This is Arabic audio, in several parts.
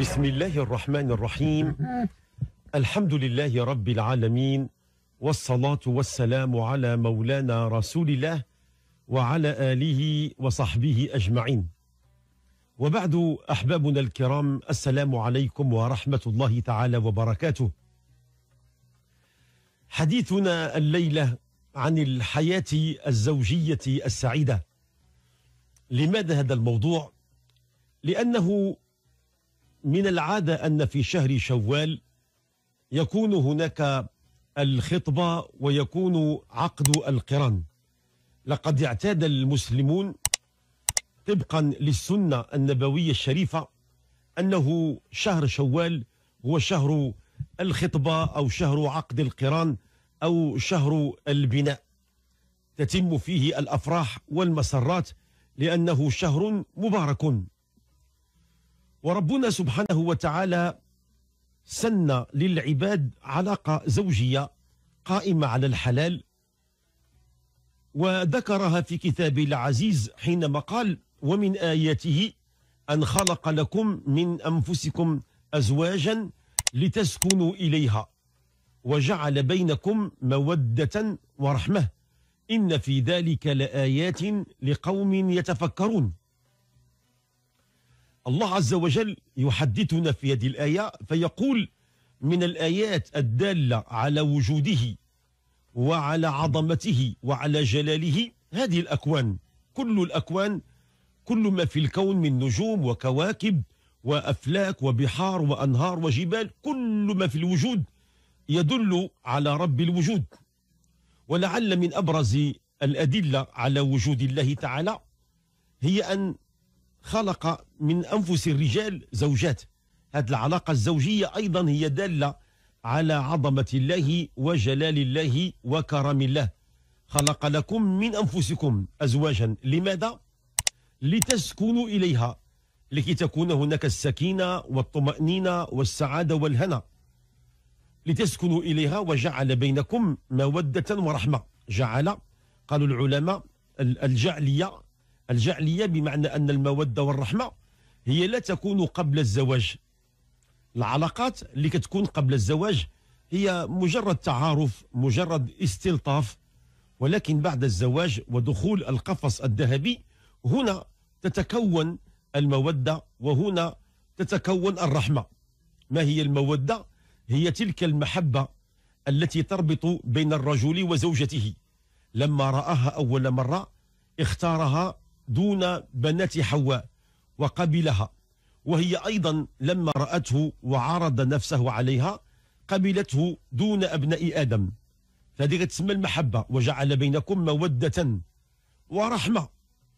بسم الله الرحمن الرحيم الحمد لله رب العالمين والصلاة والسلام على مولانا رسول الله وعلى آله وصحبه أجمعين وبعد أحبابنا الكرام السلام عليكم ورحمة الله تعالى وبركاته حديثنا الليلة عن الحياة الزوجية السعيدة لماذا هذا الموضوع؟ لأنه من العادة أن في شهر شوال يكون هناك الخطبة ويكون عقد القران لقد اعتاد المسلمون طبقا للسنة النبوية الشريفة أنه شهر شوال هو شهر الخطبة أو شهر عقد القران أو شهر البناء تتم فيه الأفراح والمسرات لأنه شهر مبارك وربنا سبحانه وتعالى سن للعباد علاقة زوجية قائمة على الحلال وذكرها في كتابه العزيز حينما قال ومن آياته أن خلق لكم من أنفسكم أزواجا لتسكنوا إليها وجعل بينكم مودة ورحمة إن في ذلك لآيات لقوم يتفكرون الله عز وجل يحدثنا في هذه الآية فيقول من الآيات الدالة على وجوده وعلى عظمته وعلى جلاله هذه الأكوان كل الأكوان كل ما في الكون من نجوم وكواكب وأفلاك وبحار وأنهار وجبال كل ما في الوجود يدل على رب الوجود ولعل من أبرز الأدلة على وجود الله تعالى هي أن خلق من أنفس الرجال زوجات هذه العلاقة الزوجية أيضا هي دالة على عظمة الله وجلال الله وكرم الله خلق لكم من أنفسكم أزواجا لماذا؟ لتسكنوا إليها لكي تكون هناك السكينة والطمأنينة والسعادة والهنا لتسكنوا إليها وجعل بينكم مودة ورحمة جعل قالوا العلماء الجعلية الجعلية بمعنى أن المودة والرحمة هي لا تكون قبل الزواج العلاقات اللي كتكون قبل الزواج هي مجرد تعارف مجرد استلطاف ولكن بعد الزواج ودخول القفص الذهبي هنا تتكون المودة وهنا تتكون الرحمة ما هي المودة؟ هي تلك المحبة التي تربط بين الرجل وزوجته لما رآها أول مرة اختارها دون بنات حواء وقبلها وهي أيضا لما رأته وعرض نفسه عليها قبلته دون أبناء آدم فهذه تسمى المحبة وجعل بينكم مودة ورحمة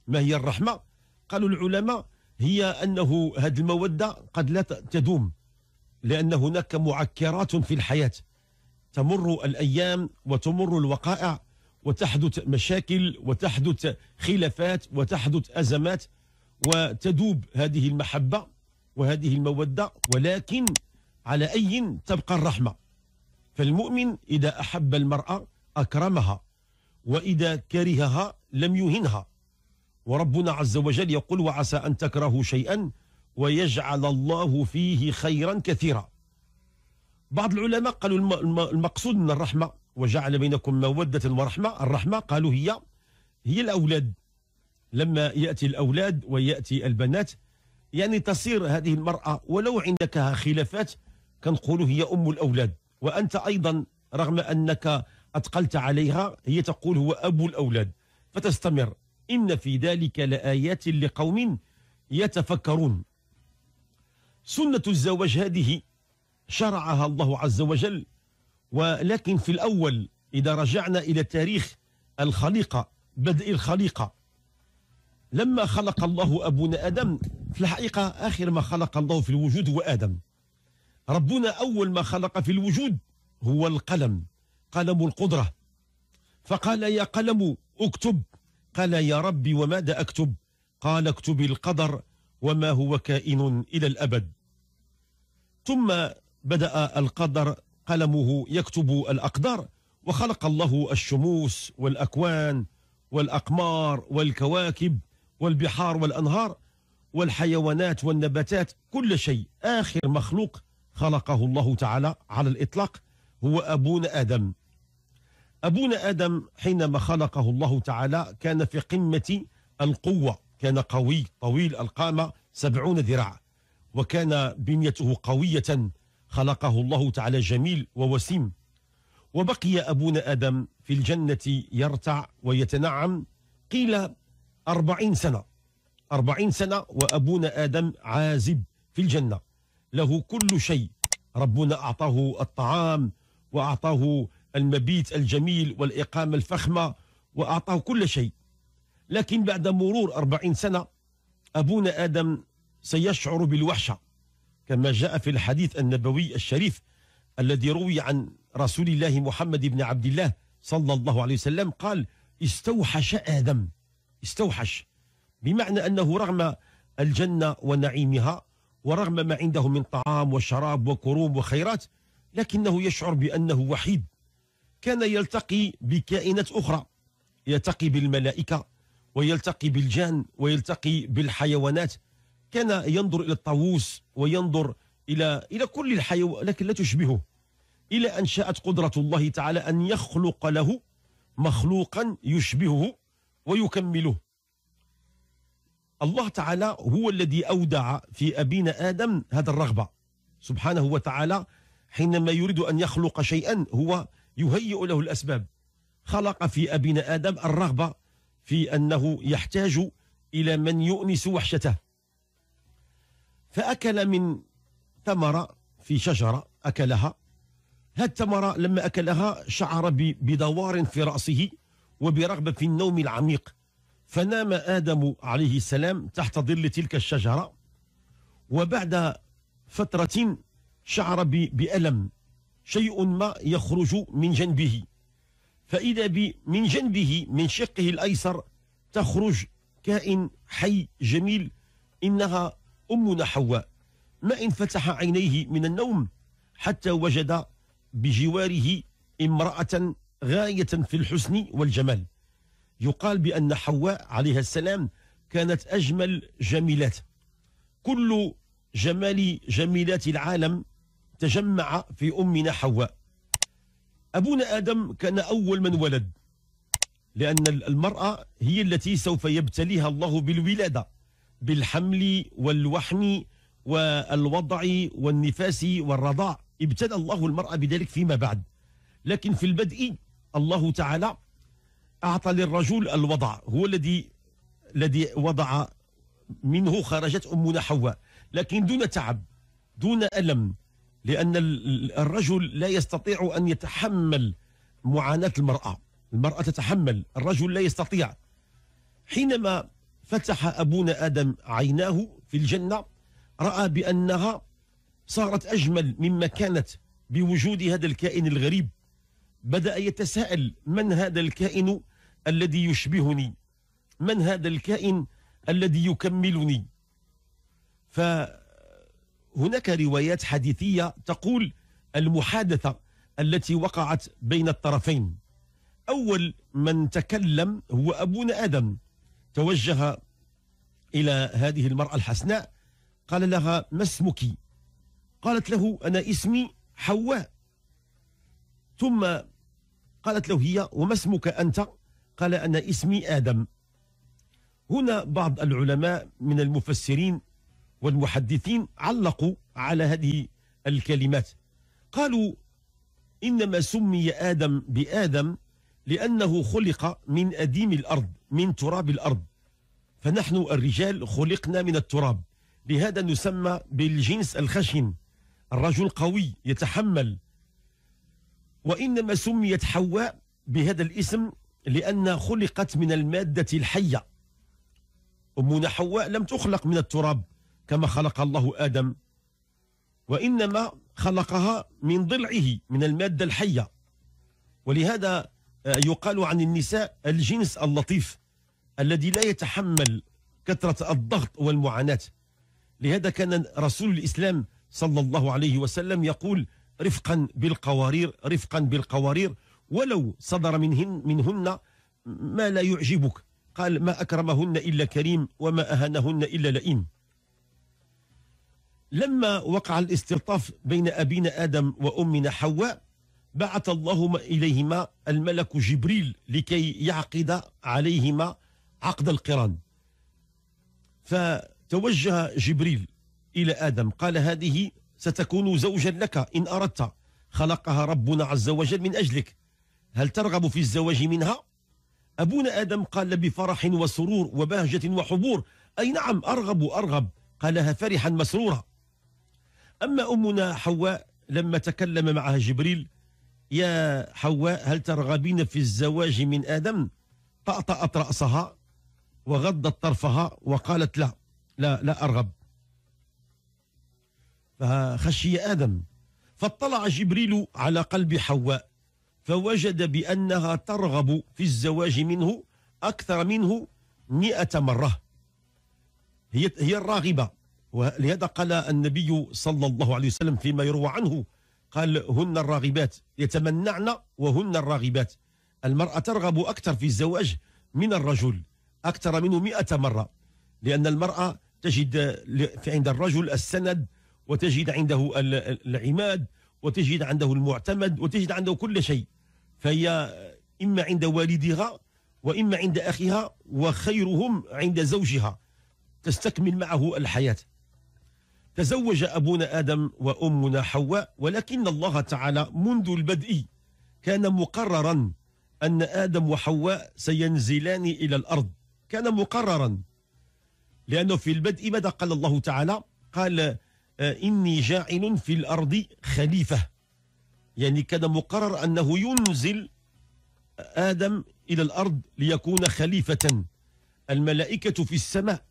ما هي الرحمة؟ قالوا العلماء هي أنه هذه المودة قد لا تدوم لأن هناك معكرات في الحياة تمر الأيام وتمر الوقائع وتحدث مشاكل وتحدث خلافات وتحدث أزمات وتدوب هذه المحبة وهذه المودة ولكن على أي تبقى الرحمة فالمؤمن إذا أحب المرأة أكرمها وإذا كرهها لم يهنها وربنا عز وجل يقول وعسى أن تكرهوا شيئا ويجعل الله فيه خيرا كثيرا بعض العلماء قالوا المقصود من الرحمة وجعل بينكم مودة ورحمة الرحمة قالوا هي هي الأولاد لما يأتي الأولاد ويأتي البنات يعني تصير هذه المرأة ولو عندك خلافات كنقول هي أم الأولاد وأنت أيضا رغم أنك أتقلت عليها هي تقول هو أبو الأولاد فتستمر إن في ذلك لآيات لقوم يتفكرون سنة الزواج هذه شرعها الله عز وجل ولكن في الأول إذا رجعنا إلى تاريخ الخليقة بدء الخليقة لما خلق الله أبونا آدم في الحقيقة آخر ما خلق الله في الوجود هو آدم ربنا أول ما خلق في الوجود هو القلم قلم القدرة فقال يا قلم اكتب قال يا ربي وماذا أكتب قال اكتب القدر وما هو كائن إلى الأبد ثم بدأ القدر قلمه يكتب الأقدار وخلق الله الشموس والأكوان والأقمار والكواكب والبحار والأنهار والحيوانات والنباتات كل شيء آخر مخلوق خلقه الله تعالى على الإطلاق هو أبونا آدم أبونا آدم حينما خلقه الله تعالى كان في قمة القوة كان قوي طويل القامة سبعون ذراع وكان بنيته قوية خلقه الله تعالى جميل ووسيم وبقي أبونا آدم في الجنة يرتع ويتنعم قيل أربعين سنة أربعين سنة وأبونا آدم عازب في الجنة له كل شيء ربنا أعطاه الطعام وأعطاه المبيت الجميل والإقامة الفخمة وأعطاه كل شيء لكن بعد مرور أربعين سنة أبونا آدم سيشعر بالوحشة كما جاء في الحديث النبوي الشريف الذي روي عن رسول الله محمد بن عبد الله صلى الله عليه وسلم قال استوحش آدم استوحش بمعنى أنه رغم الجنة ونعيمها ورغم ما عنده من طعام وشراب وكروم وخيرات لكنه يشعر بأنه وحيد كان يلتقي بكائنات أخرى يلتقي بالملائكة ويلتقي بالجان ويلتقي بالحيوانات كان ينظر إلى الطاووس وينظر إلى إلى كل الحيوان لكن لا تشبهه إلى أن شاءت قدرة الله تعالى أن يخلق له مخلوقا يشبهه ويكمله الله تعالى هو الذي أودع في أبينا آدم هذا الرغبة سبحانه وتعالى حينما يريد أن يخلق شيئا هو يهيئ له الأسباب خلق في أبينا آدم الرغبة في أنه يحتاج إلى من يؤنس وحشته فأكل من ثمرة في شجرة أكلها هذه الثمرة لما أكلها شعر بدوار في رأسه وبرغبة في النوم العميق فنام آدم عليه السلام تحت ظل تلك الشجرة وبعد فترة شعر بألم شيء ما يخرج من جنبه فإذا من جنبه من شقه الأيسر تخرج كائن حي جميل إنها أمنا حواء ما إن فتح عينيه من النوم حتى وجد بجواره امرأة غاية في الحسن والجمال يقال بأن حواء عليها السلام كانت أجمل جميلات كل جمال جميلات العالم تجمع في أمنا حواء أبونا آدم كان أول من ولد لأن المرأة هي التي سوف يبتليها الله بالولادة بالحمل والوحم والوضع والنفاس والرضاع ابتدى الله المرأة بذلك فيما بعد لكن في البدء الله تعالى أعطى للرجل الوضع هو الذي الذي وضع منه خرجت أمنا حواء لكن دون تعب دون ألم لأن الرجل لا يستطيع أن يتحمل معاناة المرأة المرأة تتحمل الرجل لا يستطيع حينما فتح أبونا آدم عيناه في الجنة رأى بأنها صارت أجمل مما كانت بوجود هذا الكائن الغريب بدأ يتساءل من هذا الكائن الذي يشبهني من هذا الكائن الذي يكملني فهناك روايات حديثية تقول المحادثة التي وقعت بين الطرفين أول من تكلم هو أبونا آدم توجه إلى هذه المرأة الحسناء قال لها ما اسمك قالت له أنا اسمي حواء ثم قالت له هي وما اسمك أنت قال أنا اسمي آدم هنا بعض العلماء من المفسرين والمحدثين علقوا على هذه الكلمات قالوا إنما سمي آدم بآدم لأنه خلق من أديم الأرض من تراب الأرض فنحن الرجال خلقنا من التراب لهذا نسمى بالجنس الخشن الرجل قوي يتحمل وإنما سميت حواء بهذا الاسم لأن خلقت من المادة الحية أمنا حواء لم تخلق من التراب كما خلق الله آدم وإنما خلقها من ضلعه من المادة الحية ولهذا يقال عن النساء الجنس اللطيف الذي لا يتحمل كثرة الضغط والمعاناة لهذا كان رسول الإسلام صلى الله عليه وسلم يقول رفقا بالقوارير رفقا بالقوارير ولو صدر منهن, منهن ما لا يعجبك قال ما أكرمهن إلا كريم وما أهانهن إلا لئيم لما وقع الاستلطاف بين أبينا آدم وأمنا حواء بعث الله إليهما الملك جبريل لكي يعقد عليهما عقد القران فتوجه جبريل إلى آدم قال هذه ستكون زوجا لك إن أردت خلقها ربنا عز وجل من أجلك هل ترغب في الزواج منها؟ أبونا آدم قال بفرح وسرور وبهجة وحبور أي نعم أرغب أرغب قالها فرحا مسرورا أما أمنا حواء لما تكلم معها جبريل يا حواء هل ترغبين في الزواج من آدم طأطأت رأسها وغضت طرفها وقالت لا لا لا أرغب فخشي آدم فاطلع جبريل على قلب حواء فوجد بأنها ترغب في الزواج منه أكثر منه مئة مرة هي هي الراغبة ولهذا قال النبي صلى الله عليه وسلم فيما يروى عنه قال هن الراغبات يتمنعن وهن الراغبات المرأة ترغب أكثر في الزواج من الرجل أكثر منه مئة مرة لأن المرأة تجد في عند الرجل السند وتجد عنده العماد وتجد عنده المعتمد وتجد عنده كل شيء فهي إما عند والدها وإما عند أخيها وخيرهم عند زوجها تستكمل معه الحياة تزوج أبونا آدم وأمنا حواء ولكن الله تعالى منذ البدء كان مقررا أن آدم وحواء سينزلان إلى الأرض كان مقررا لأنه في البدء ماذا قال الله تعالى قال آه، إني جاعل في الأرض خليفة يعني كان مقرر أنه ينزل آدم إلى الأرض ليكون خليفة الملائكة في السماء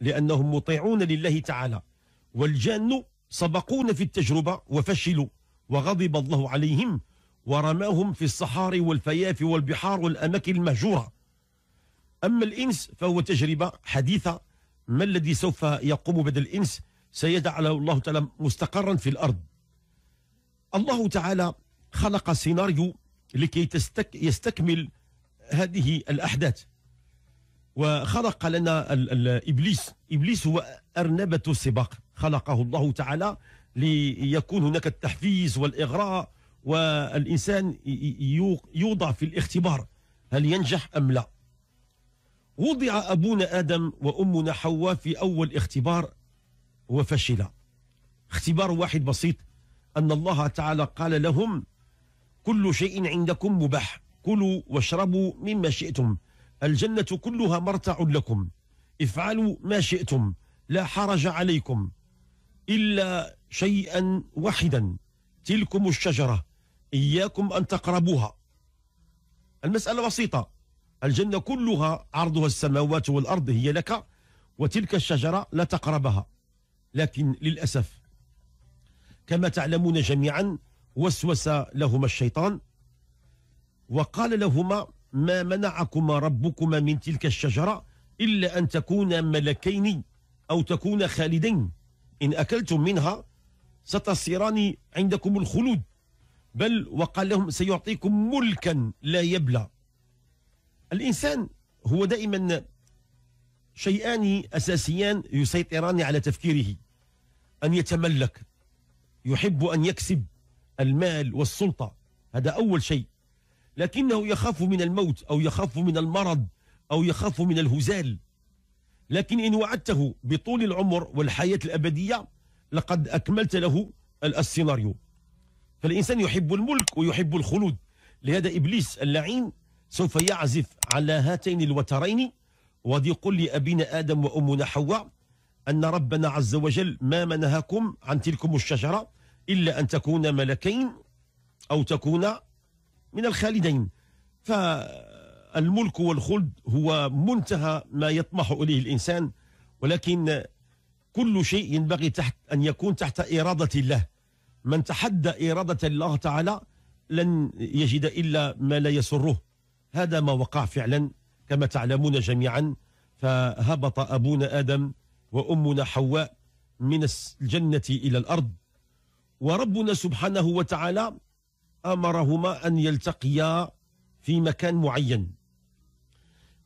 لأنهم مطيعون لله تعالى والجان سبقونا في التجربة وفشلوا وغضب الله عليهم ورماهم في الصحاري والفياف والبحار والأماكن المهجورة أما الإنس فهو تجربة حديثة ما الذي سوف يقوم بدل الإنس سيدع الله تعالى مستقرا في الأرض الله تعالى خلق سيناريو لكي تستك يستكمل هذه الأحداث وخلق لنا ال إبليس إبليس هو أرنبة السباق خلقه الله تعالى ليكون هناك التحفيز والإغراء والإنسان يوضع في الاختبار هل ينجح أم لا وضع أبونا آدم وأمنا حواء في أول اختبار وفشل اختبار واحد بسيط أن الله تعالى قال لهم كل شيء عندكم مباح كلوا واشربوا مما شئتم الجنة كلها مرتع لكم افعلوا ما شئتم لا حرج عليكم إلا شيئا واحدا تلكم الشجرة إياكم أن تقربوها المسألة بسيطة الجنة كلها عرضها السماوات والأرض هي لك وتلك الشجرة لا تقربها لكن للأسف كما تعلمون جميعا وسوس لهما الشيطان وقال لهما ما منعكما ربكما من تلك الشجرة إلا أن تكونا ملكين أو تكونا خالدين إن أكلتم منها ستصيران عندكم الخلود بل وقال لهم سيعطيكم ملكا لا يبلى الإنسان هو دائما شيئان أساسيان يسيطران على تفكيره أن يتملك يحب أن يكسب المال والسلطة هذا أول شيء لكنه يخاف من الموت أو يخاف من المرض أو يخاف من الهزال لكن إن وعدته بطول العمر والحياة الأبدية لقد أكملت له السيناريو فالإنسان يحب الملك ويحب الخلود لهذا إبليس اللعين سوف يعزف على هاتين الوترين وذي قل لأبينا آدم وأمنا حواء أن ربنا عز وجل ما منهكم عن تلكم الشجرة إلا أن تكون ملكين أو تكون من الخالدين ف الملك والخلد هو منتهى ما يطمح إليه الإنسان ولكن كل شيء ينبغي تحت أن يكون تحت إرادة الله من تحدى إرادة الله تعالى لن يجد إلا ما لا يسره هذا ما وقع فعلا كما تعلمون جميعا فهبط أبونا آدم وأمنا حواء من الجنة إلى الأرض وربنا سبحانه وتعالى أمرهما أن يلتقيا في مكان معين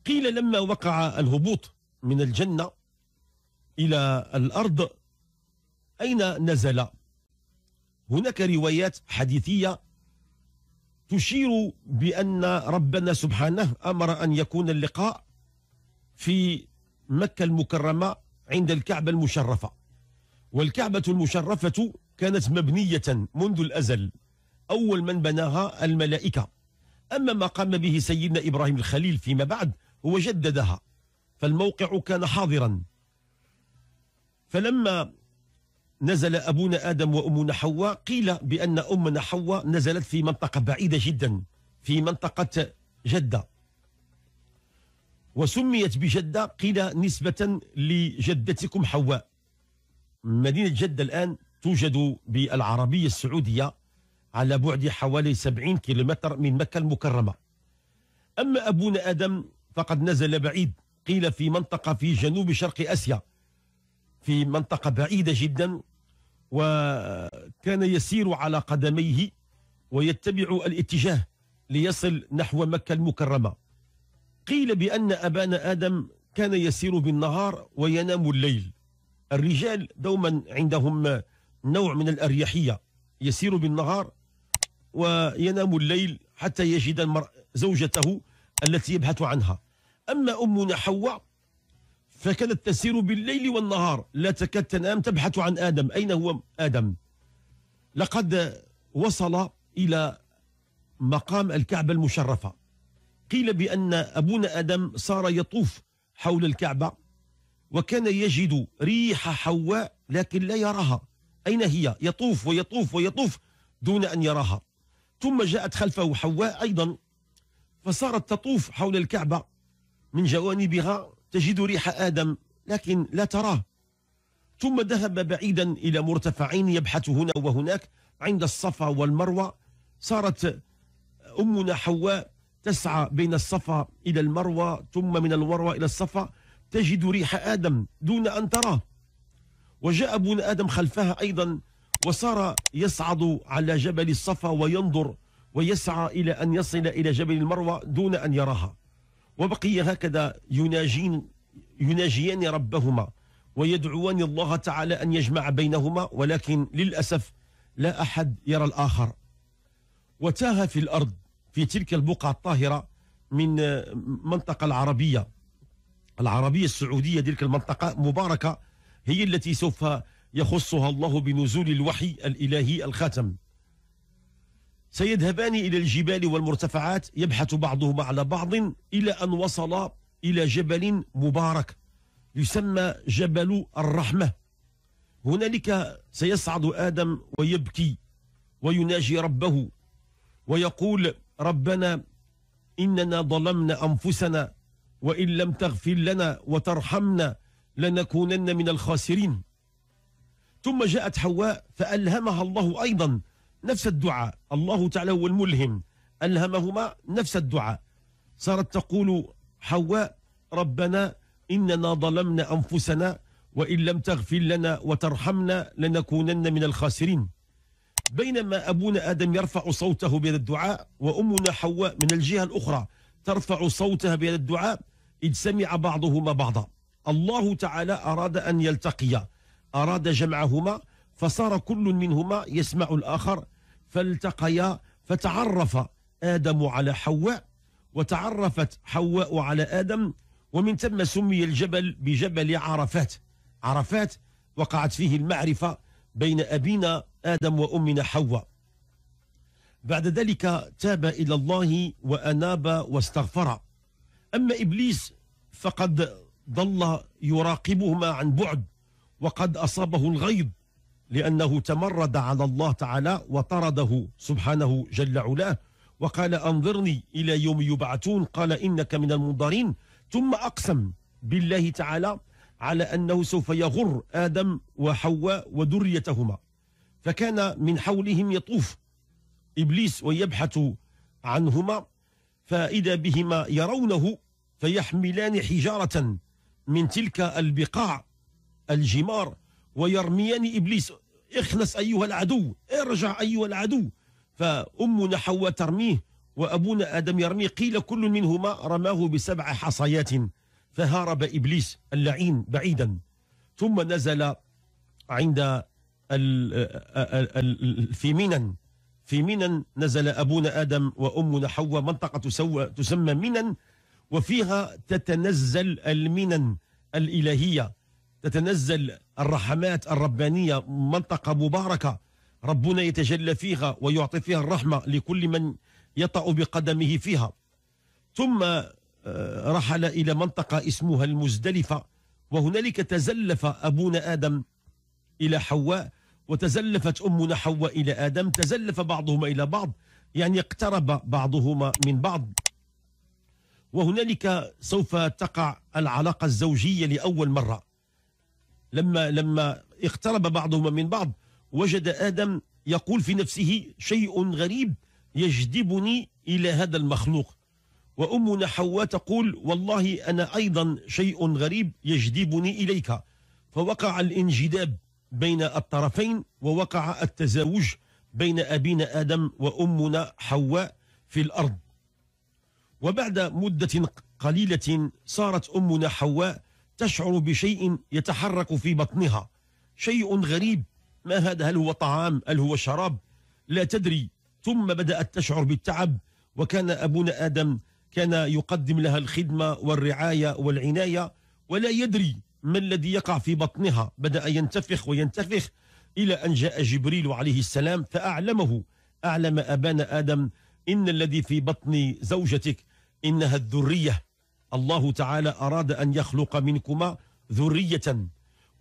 قيل لما وقع الهبوط من الجنة إلى الأرض أين نزل هناك روايات حديثية تشير بأن ربنا سبحانه أمر أن يكون اللقاء في مكة المكرمة عند الكعبة المشرفة والكعبة المشرفة كانت مبنية منذ الأزل أول من بناها الملائكة أما ما قام به سيدنا إبراهيم الخليل فيما بعد وجددها فالموقع كان حاضرا فلما نزل أبونا آدم وأمنا حواء قيل بأن أمنا حواء نزلت في منطقة بعيدة جدا في منطقة جدة وسميت بجدة قيل نسبة لجدتكم حواء مدينة جدة الآن توجد بالعربية السعودية على بعد حوالي 70 كيلومتر من مكة المكرمة أما أبونا آدم فقد نزل بعيد قيل في منطقة في جنوب شرق أسيا في منطقة بعيدة جدا وكان يسير على قدميه ويتبع الاتجاه ليصل نحو مكة المكرمة قيل بأن أبان آدم كان يسير بالنهار وينام الليل الرجال دوما عندهم نوع من الأريحية يسير بالنهار وينام الليل حتى يجد زوجته التي يبحث عنها أما أمنا حواء فكانت تسير بالليل والنهار لا تكاد تنام تبحث عن آدم أين هو آدم لقد وصل إلى مقام الكعبة المشرفة قيل بأن أبونا آدم صار يطوف حول الكعبة وكان يجد ريح حواء لكن لا يراها أين هي يطوف ويطوف ويطوف دون أن يراها ثم جاءت خلفه حواء أيضا فصارت تطوف حول الكعبة من جوانبها تجد ريح آدم لكن لا تراه ثم ذهب بعيدا إلى مرتفعين يبحث هنا وهناك عند الصفا والمروة صارت أمنا حواء تسعى بين الصفا إلى المروة ثم من المروة إلى الصفا تجد ريح آدم دون أن تراه وجاء ابن آدم خلفها أيضا وصار يصعد على جبل الصفا وينظر ويسعى إلى أن يصل إلى جبل المروة دون أن يراها وبقي هكذا يناجين يناجيان ربهما ويدعوان الله تعالى أن يجمع بينهما ولكن للأسف لا أحد يرى الآخر وتاه في الأرض في تلك البقعة الطاهرة من منطقة العربية العربية السعودية تلك المنطقة مباركة هي التي سوف يخصها الله بنزول الوحي الإلهي الخاتم سيذهبان إلى الجبال والمرتفعات يبحث بعضهما على بعض إلى أن وصل إلى جبل مبارك يسمى جبل الرحمة هنالك سيصعد آدم ويبكي ويناجي ربه ويقول ربنا إننا ظلمنا أنفسنا وإن لم تغفر لنا وترحمنا لنكونن من الخاسرين ثم جاءت حواء فألهمها الله أيضا نفس الدعاء الله تعالى هو الملهم ألهمهما نفس الدعاء صارت تقول حواء ربنا إننا ظلمنا أنفسنا وإن لم تغفر لنا وترحمنا لنكونن من الخاسرين بينما أبونا آدم يرفع صوته بهذا الدعاء وأمنا حواء من الجهة الأخرى ترفع صوتها بهذا الدعاء إذ سمع بعضهما بعضا الله تعالى أراد أن يلتقيا أراد جمعهما فصار كل منهما يسمع الآخر فالتقيا فتعرف آدم على حواء وتعرفت حواء على آدم ومن ثم سمي الجبل بجبل عرفات عرفات وقعت فيه المعرفة بين أبينا آدم وأمنا حواء بعد ذلك تاب إلى الله وأناب واستغفر أما إبليس فقد ظل يراقبهما عن بعد وقد أصابه الغيظ لأنه تمرد على الله تعالى وطرده سبحانه جل علاه وقال أنظرني إلى يوم يبعثون قال إنك من المنظرين ثم أقسم بالله تعالى على أنه سوف يغر آدم وحواء وذريتهما فكان من حولهم يطوف إبليس ويبحث عنهما فإذا بهما يرونه فيحملان حجارة من تلك البقاع الجمار ويرميني إبليس اخلص أيها العدو ارجع أيها العدو فأمنا حواء ترميه وأبونا آدم يرميه قيل كل منهما رماه بسبع حصيات فهرب إبليس اللعين بعيدا ثم نزل عند في منن في منن نزل أبونا آدم وأمنا حواء منطقة تسمى منن وفيها تتنزل المنن الإلهية تتنزل الرحمات الربانية منطقة مباركة ربنا يتجلى فيها ويعطي فيها الرحمة لكل من يطأ بقدمه فيها ثم آه، رحل إلى منطقة اسمها المزدلفة وهنالك تزلف أبونا آدم إلى حواء وتزلفت أمنا حواء إلى آدم تزلف بعضهما إلى بعض يعني اقترب بعضهما من بعض وهنالك سوف تقع العلاقة الزوجية لأول مرة لما لما اقترب بعضهما من بعض وجد آدم يقول في نفسه شيء غريب يجذبني إلى هذا المخلوق وأمنا حواء تقول والله أنا أيضا شيء غريب يجذبني إليك فوقع الانجذاب بين الطرفين ووقع التزاوج بين أبينا آدم وأمنا حواء في الأرض وبعد مدة قليلة صارت أمنا حواء تشعر بشيء يتحرك في بطنها شيء غريب ما هذا هل هو طعام هل هو شراب لا تدري ثم بدأت تشعر بالتعب وكان أبونا آدم كان يقدم لها الخدمة والرعاية والعناية ولا يدري ما الذي يقع في بطنها بدأ ينتفخ وينتفخ إلى أن جاء جبريل عليه السلام فأعلمه أعلم أبانا آدم إن الذي في بطن زوجتك إنها الذرية الله تعالى أراد أن يخلق منكما ذرية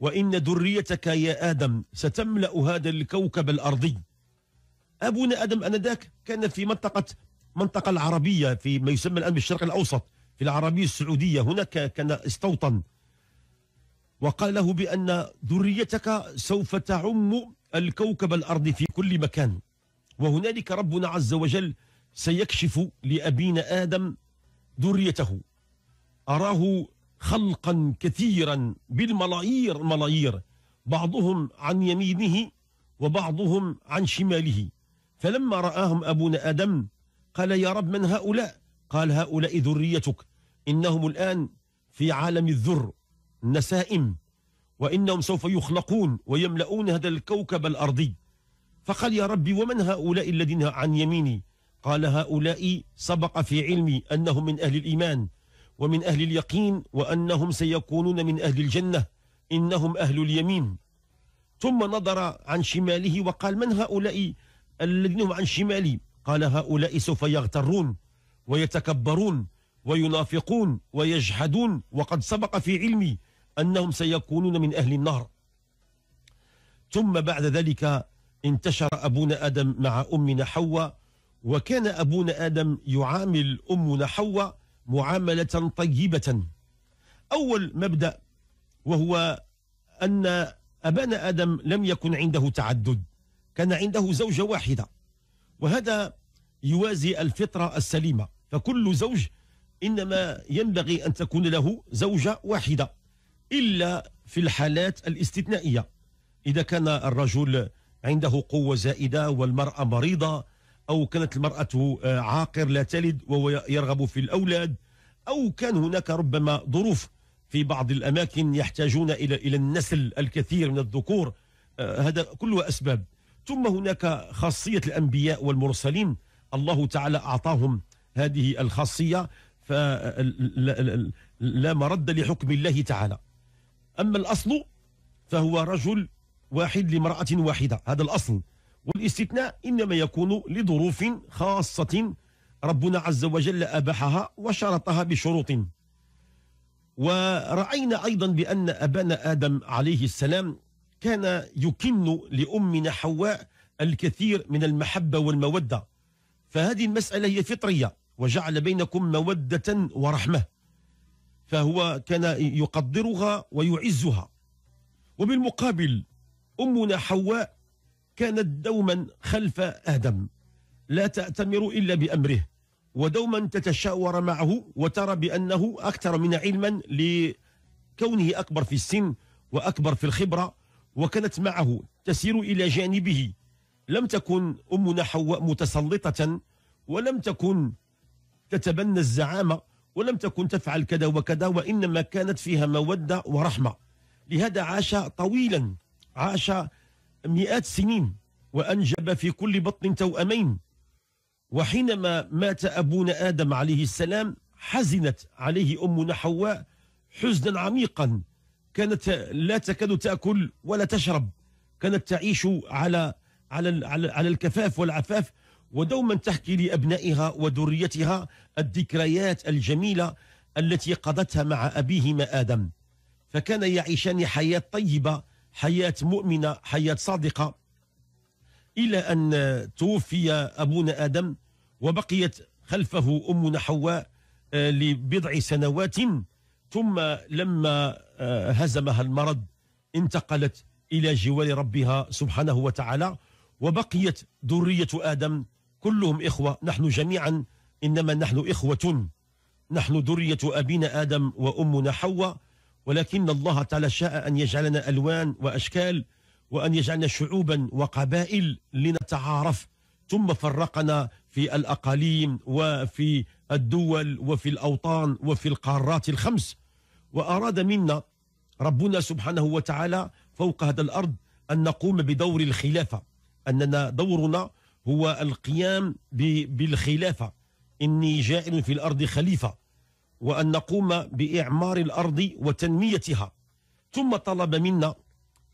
وإن ذريتك يا آدم ستملأ هذا الكوكب الأرضي أبونا آدم أنذاك كان في منطقة منطقة العربية في ما يسمى الآن بالشرق الأوسط في العربية السعودية هناك كان استوطن وقال له بأن ذريتك سوف تعم الكوكب الأرضي في كل مكان وهنالك ربنا عز وجل سيكشف لأبينا آدم ذريته أراه خلقا كثيرا بالملايير الملايير بعضهم عن يمينه وبعضهم عن شماله فلما رآهم أبونا آدم قال يا رب من هؤلاء قال هؤلاء ذريتك إنهم الآن في عالم الذر النسائم وإنهم سوف يخلقون ويملؤون هذا الكوكب الأرضي فقال يا ربي ومن هؤلاء الذين عن يميني قال هؤلاء سبق في علمي أنهم من أهل الإيمان ومن أهل اليقين وأنهم سيكونون من أهل الجنة إنهم أهل اليمين ثم نظر عن شماله وقال من هؤلاء الذين هم عن شمالي قال هؤلاء سوف يغترون ويتكبرون وينافقون ويجحدون وقد سبق في علمي أنهم سيكونون من أهل النار ثم بعد ذلك انتشر أبونا آدم مع أمنا حواء وكان أبونا آدم يعامل أمنا حواء معاملة طيبة أول مبدأ وهو أن أبانا آدم لم يكن عنده تعدد كان عنده زوجة واحدة وهذا يوازي الفطرة السليمة فكل زوج إنما ينبغي أن تكون له زوجة واحدة إلا في الحالات الاستثنائية إذا كان الرجل عنده قوة زائدة والمرأة مريضة أو كانت المرأة آه، عاقر لا تلد وهو يرغب في الأولاد أو كان هناك ربما ظروف في بعض الأماكن يحتاجون إلى إلى النسل الكثير من الذكور آه، هذا كله أسباب ثم هناك خاصية الأنبياء والمرسلين الله تعالى أعطاهم هذه الخاصية فلا مرد لحكم الله تعالى أما الأصل فهو رجل واحد لامرأة واحدة هذا الأصل والاستثناء إنما يكون لظروف خاصة ربنا عز وجل أباحها وشرطها بشروط ورأينا أيضا بأن أبانا آدم عليه السلام كان يكن لأمنا حواء الكثير من المحبة والمودة فهذه المسألة هي فطرية وجعل بينكم مودة ورحمة فهو كان يقدرها ويعزها وبالمقابل أمنا حواء كانت دوما خلف آدم لا تأتمر إلا بأمره ودوما تتشاور معه وترى بأنه أكثر من علما لكونه أكبر في السن وأكبر في الخبرة وكانت معه تسير إلى جانبه لم تكن أمنا حواء متسلطة ولم تكن تتبنى الزعامة ولم تكن تفعل كذا وكذا وإنما كانت فيها مودة ورحمة لهذا عاش طويلا عاش مئات السنين وأنجب في كل بطن توأمين وحينما مات أبونا آدم عليه السلام حزنت عليه أمنا حواء حزنا عميقا كانت لا تكاد تأكل ولا تشرب كانت تعيش على على على الكفاف والعفاف ودوما تحكي لأبنائها وذريتها الذكريات الجميلة التي قضتها مع أبيهما آدم فكان يعيشان حياة طيبة حياة مؤمنة حياة صادقة إلى أن توفي أبونا آدم وبقيت خلفه أمنا حواء آه، لبضع سنوات ثم لما آه، هزمها المرض انتقلت إلى جوار ربها سبحانه وتعالى وبقيت ذرية آدم كلهم إخوة نحن جميعا إنما نحن إخوة نحن ذرية أبينا آدم وأمنا حواء ولكن الله تعالى شاء أن يجعلنا ألوان وأشكال وأن يجعلنا شعوبا وقبائل لنتعارف ثم فرقنا في الأقاليم وفي الدول وفي الأوطان وفي القارات الخمس وأراد منا ربنا سبحانه وتعالى فوق هذا الأرض أن نقوم بدور الخلافة أننا دورنا هو القيام بالخلافة إني جائل في الأرض خليفة وأن نقوم بإعمار الأرض وتنميتها ثم طلب منا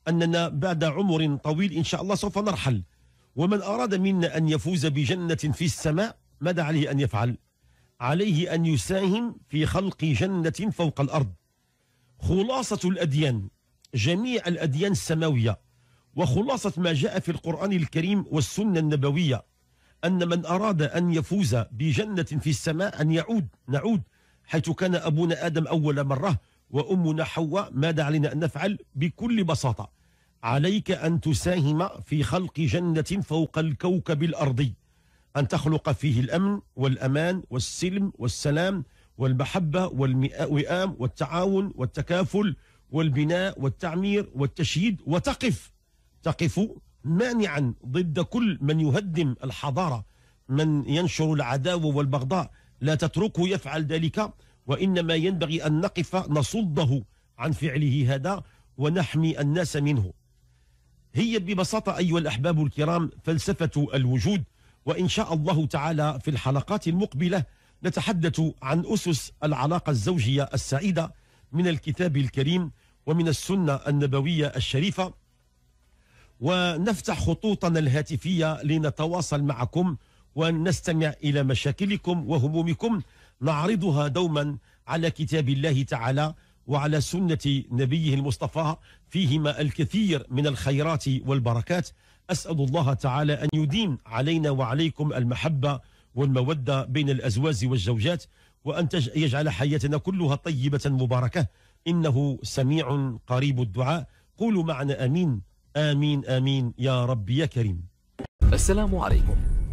أننا بعد عمر طويل إن شاء الله سوف نرحل ومن أراد منا أن يفوز بجنة في السماء ماذا عليه أن يفعل؟ عليه أن يساهم في خلق جنة فوق الأرض خلاصة الأديان جميع الأديان السماوية وخلاصة ما جاء في القرآن الكريم والسنة النبوية أن من أراد أن يفوز بجنة في السماء أن يعود نعود حيث كان أبونا آدم أول مرة وأمنا حواء ماذا علينا أن نفعل بكل بساطة عليك أن تساهم في خلق جنة فوق الكوكب الأرضي أن تخلق فيه الأمن والأمان والسلم والسلام والمحبة والوئام والتعاون والتكافل والبناء والتعمير والتشييد وتقف تقف مانعا ضد كل من يهدم الحضارة من ينشر العداوة والبغضاء لا تتركه يفعل ذلك وإنما ينبغي أن نقف نصده عن فعله هذا ونحمي الناس منه هي ببساطة أيها الأحباب الكرام فلسفة الوجود وإن شاء الله تعالى في الحلقات المقبلة نتحدث عن أسس العلاقة الزوجية السعيدة من الكتاب الكريم ومن السنة النبوية الشريفة ونفتح خطوطنا الهاتفية لنتواصل معكم وأن نستمع إلى مشاكلكم وهمومكم نعرضها دوما على كتاب الله تعالى وعلى سنة نبيه المصطفى فيهما الكثير من الخيرات والبركات أسأل الله تعالى أن يديم علينا وعليكم المحبة والمودة بين الأزواج والزوجات وأن يجعل حياتنا كلها طيبة مباركة إنه سميع قريب الدعاء قولوا معنا آمين آمين آمين يا رب يا كريم السلام عليكم